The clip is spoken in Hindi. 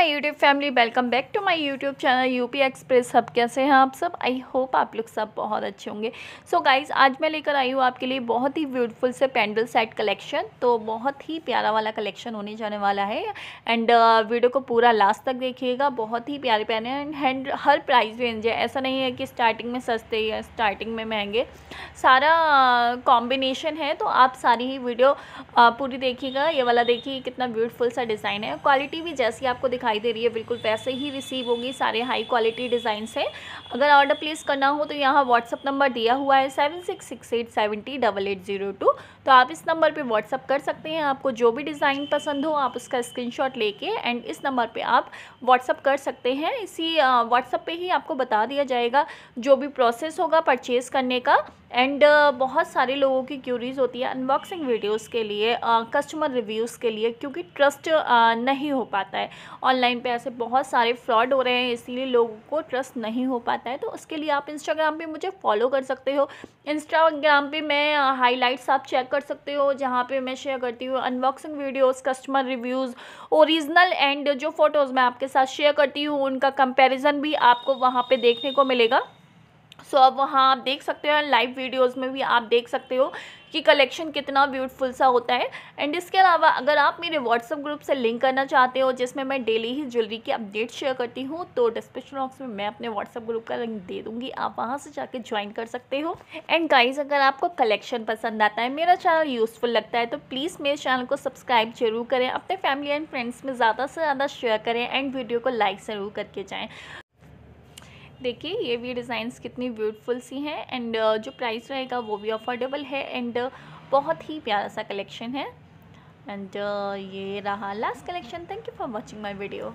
my YouTube family welcome back to my YouTube channel UP Express Hub कैसे हैं आप सब आई होप आप लोग सब बहुत अच्छे होंगे सो so गाइस आज मैं लेकर आई हूँ आपके लिए बहुत ही ब्यूटीफुल से पैंडल सेट कलेक्शन तो बहुत ही प्यारा वाला कलेक्शन होने जाने वाला है एंड uh, वीडियो को पूरा लास्ट तक देखिएगा बहुत ही प्यारे प्यारे एंड हैंड हर प्राइस रेंज है ऐसा नहीं है कि स्टार्टिंग में सस्ते या स्टार्टिंग में महंगे सारा कॉम्बिनेशन uh, है तो आप सारी ही वीडियो uh, पूरी देखिएगा ये वाला देखिए कितना ब्यूटीफुल सा डिज़ाइन है क्वालिटी भी जैसी आपको दिखा दिखाई दे रही है बिल्कुल वैसे ही रिसीव होंगी सारे हाई क्वालिटी डिज़ाइन है अगर ऑर्डर प्लेस करना हो तो यहाँ व्हाट्सअप नंबर दिया हुआ है seven six six eight seventy double eight zero two तो आप इस नंबर पर व्हाट्सअप कर सकते हैं आपको जो भी डिज़ाइन पसंद हो आप उसका स्क्रीन लेके एंड इस नंबर पर आप व्हाट्सअप कर सकते हैं इसी व्हाट्सअप पर ही आपको बता दिया जाएगा जो भी प्रोसेस होगा परचेज़ करने का एंड uh, बहुत सारे लोगों की क्यूरीज होती है अनबॉक्सिंग वीडियोस के लिए कस्टमर uh, रिव्यूज़ के लिए क्योंकि ट्रस्ट uh, नहीं हो पाता है और ऑनलाइन पे ऐसे बहुत सारे फ्रॉड हो रहे हैं इसीलिए लोगों को ट्रस्ट नहीं हो पाता है तो उसके लिए आप इंस्टाग्राम पे मुझे फॉलो कर सकते हो इंस्टाग्राम पे मैं हाईलाइट्स आप चेक कर सकते हो जहाँ पे मैं शेयर करती हूँ unboxing videos customer reviews original and जो फ़ोटोज़ मैं आपके साथ शेयर करती हूँ उनका कंपेरिजन भी आपको वहाँ पर देखने को मिलेगा सो so, अब वहाँ आप देख सकते हो लाइव वीडियोस में भी आप देख सकते हो कि कलेक्शन कितना ब्यूटीफुल सा होता है एंड इसके अलावा अगर आप मेरे व्हाट्सअप ग्रुप से लिंक करना चाहते हो जिसमें मैं डेली ही ज्वेलरी की अपडेट शेयर करती हूँ तो डिस्क्रिप्शन बॉक्स में मैं अपने व्हाट्सअप ग्रुप का लिंक दे दूँगी आप वहाँ से जाके ज्वाइन कर सकते हो एंड गाइज अगर आपको कलेक्शन पसंद आता है मेरा चैनल यूज़फुल लगता है तो प्लीज़ मेरे चैनल को सब्सक्राइब जरूर करें अपने फैमिली एंड फ्रेंड्स में ज़्यादा से ज़्यादा शेयर करें एंड वीडियो को लाइक ज़रूर करके जाएँ देखिए ये भी डिज़ाइंस कितनी ब्यूटीफुल सी हैं एंड जो प्राइस रहेगा वो भी अफोर्डेबल है एंड बहुत ही प्यारा सा कलेक्शन है एंड ये रहा last collection thank you for watching my video